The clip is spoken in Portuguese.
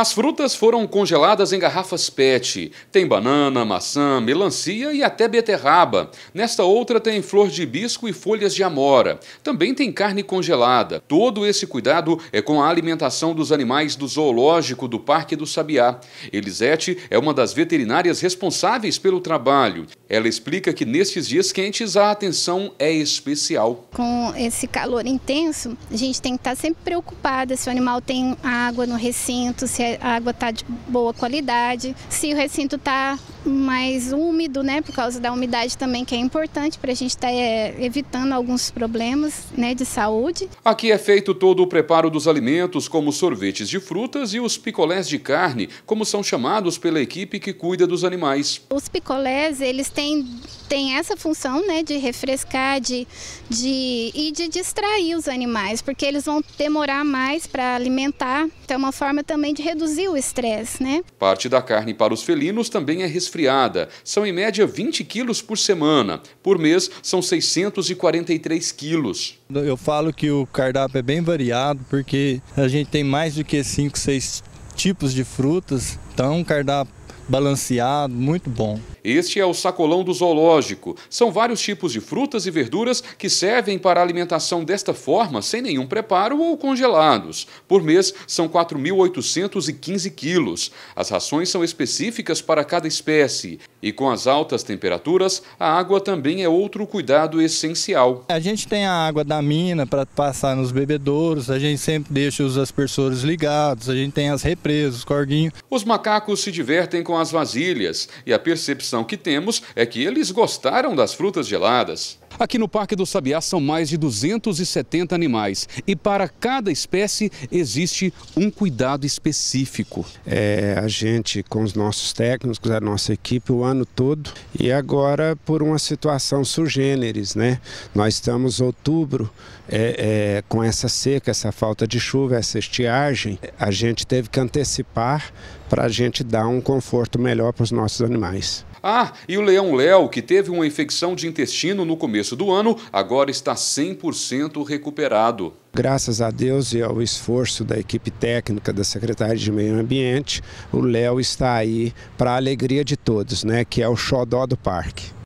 As frutas foram congeladas em garrafas PET. Tem banana, maçã, melancia e até beterraba. Nesta outra tem flor de hibisco e folhas de amora. Também tem carne congelada. Todo esse cuidado é com a alimentação dos animais do zoológico do Parque do Sabiá. Elisete é uma das veterinárias responsáveis pelo trabalho. Ela explica que nestes dias quentes a atenção é especial. Com esse calor intenso, a gente tem que estar sempre preocupada se o animal tem água no recinto, se a água está de boa qualidade, se o recinto está mais úmido, né, por causa da umidade também, que é importante para a gente estar tá, é, evitando alguns problemas né, de saúde. Aqui é feito todo o preparo dos alimentos, como sorvetes de frutas e os picolés de carne, como são chamados pela equipe que cuida dos animais. Os picolés, eles têm, têm essa função né, de refrescar de, de, e de distrair os animais, porque eles vão demorar mais para alimentar, então é uma forma também de reduzir o estresse. Né? Parte da carne para os felinos também é resfriada resfriada. São em média 20 quilos por semana. Por mês, são 643 quilos. Eu falo que o cardápio é bem variado, porque a gente tem mais do que 5, 6 tipos de frutas. Então, é um cardápio balanceado, muito bom. Este é o sacolão do zoológico. São vários tipos de frutas e verduras que servem para alimentação desta forma, sem nenhum preparo ou congelados. Por mês, são 4.815 quilos. As rações são específicas para cada espécie. E com as altas temperaturas, a água também é outro cuidado essencial. A gente tem a água da mina para passar nos bebedouros, a gente sempre deixa os aspersores ligados, a gente tem as represas, os corguinhos. Os macacos se divertem com as vasilhas e a percepção que temos é que eles gostaram das frutas geladas. Aqui no Parque do Sabiá são mais de 270 animais e para cada espécie existe um cuidado específico. É, a gente, com os nossos técnicos, a nossa equipe, o ano todo e agora por uma situação sugêneres, né? Nós estamos outubro é, é, com essa seca, essa falta de chuva, essa estiagem, a gente teve que antecipar para a gente dar um conforto melhor para os nossos animais. Ah, e o leão Léo, que teve uma infecção de intestino no começo do ano, agora está 100% recuperado. Graças a Deus e ao esforço da equipe técnica da Secretaria de Meio Ambiente, o Léo está aí para a alegria de todos, né? Que é o xodó do parque.